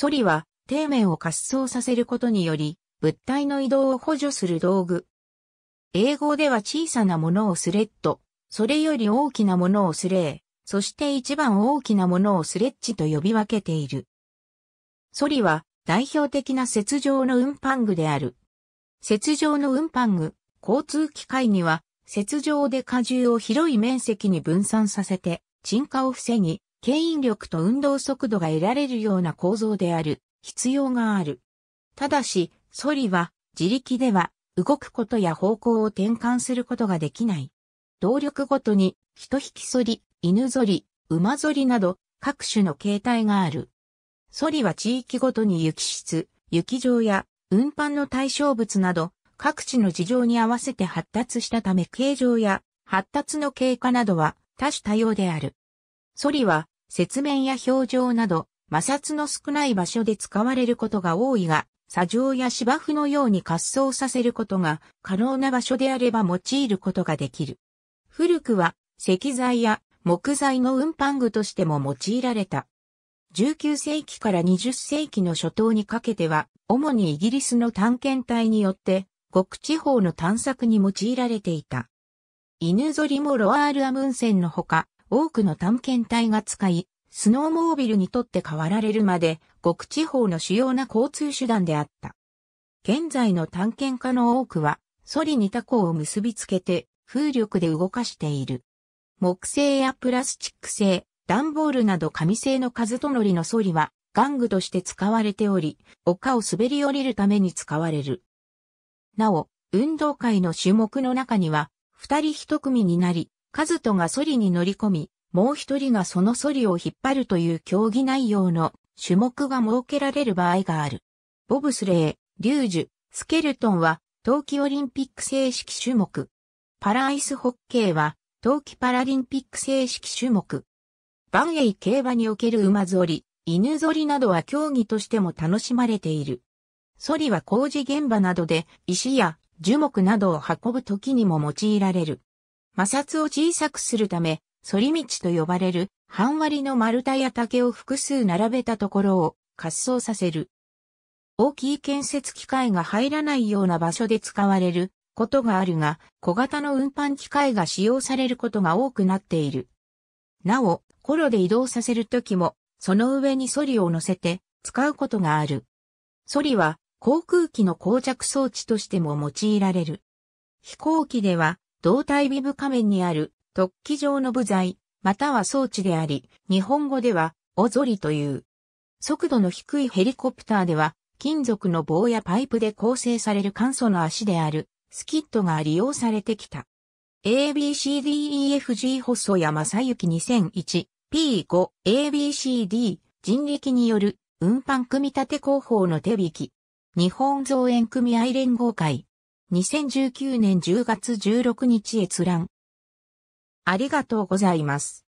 ソリは、底面を滑走させることにより、物体の移動を補助する道具。英語では小さなものをスレッド、それより大きなものをスレー、そして一番大きなものをスレッジと呼び分けている。ソリは代表的な雪上の運搬具である。雪上の運搬具、交通機械には、雪上で荷重を広い面積に分散させて、沈下を防ぎ、牽引力と運動速度が得られるような構造である必要がある。ただし、ソリは自力では動くことや方向を転換することができない。動力ごとに人引きソリ、犬ソリ、馬ソリなど各種の形態がある。ソリは地域ごとに雪質、雪上や運搬の対象物など各地の事情に合わせて発達したため形状や発達の経過などは多種多様である。ソリは雪面や表情など、摩擦の少ない場所で使われることが多いが、砂上や芝生のように滑走させることが可能な場所であれば用いることができる。古くは石材や木材の運搬具としても用いられた。19世紀から20世紀の初頭にかけては、主にイギリスの探検隊によって、極地方の探索に用いられていた。犬ぞりもロアール・アムンセンのほか、多くの探検隊が使い、スノーモービルにとって変わられるまで、極地方の主要な交通手段であった。現在の探検家の多くは、ソリにタコを結びつけて、風力で動かしている。木製やプラスチック製、段ボールなど紙製の数とのりのソリは、玩具として使われており、丘を滑り降りるために使われる。なお、運動会の種目の中には、二人一組になり、カズトがソリに乗り込み、もう一人がそのソリを引っ張るという競技内容の種目が設けられる場合がある。ボブスレー、リュージュ、スケルトンは冬季オリンピック正式種目。パラアイスホッケーは冬季パラリンピック正式種目。バンエイ競馬における馬ぞり、犬ぞりなどは競技としても楽しまれている。ソリは工事現場などで石や樹木などを運ぶ時にも用いられる。摩擦を小さくするため、反り道と呼ばれる半割りの丸太や竹を複数並べたところを滑走させる。大きい建設機械が入らないような場所で使われることがあるが、小型の運搬機械が使用されることが多くなっている。なお、コロで移動させるときも、その上にソリを乗せて使うことがある。ソリは航空機の膠着装置としても用いられる。飛行機では胴体ビブ仮面にある突起状の部材、または装置であり、日本語では、オゾリという。速度の低いヘリコプターでは、金属の棒やパイプで構成される簡素の足である、スキットが利用されてきた。ABCDEFG 細谷正幸 2001P5 ABCD 人力による運搬組立工法の手引き。日本造園組合連合会2019年10月16日閲覧。ありがとうございます。